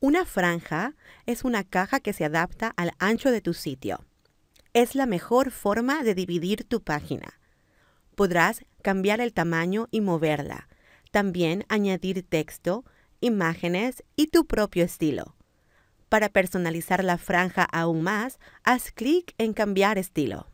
Una franja es una caja que se adapta al ancho de tu sitio. Es la mejor forma de dividir tu página. Podrás cambiar el tamaño y moverla. También añadir texto, imágenes y tu propio estilo. Para personalizar la franja aún más, haz clic en Cambiar estilo.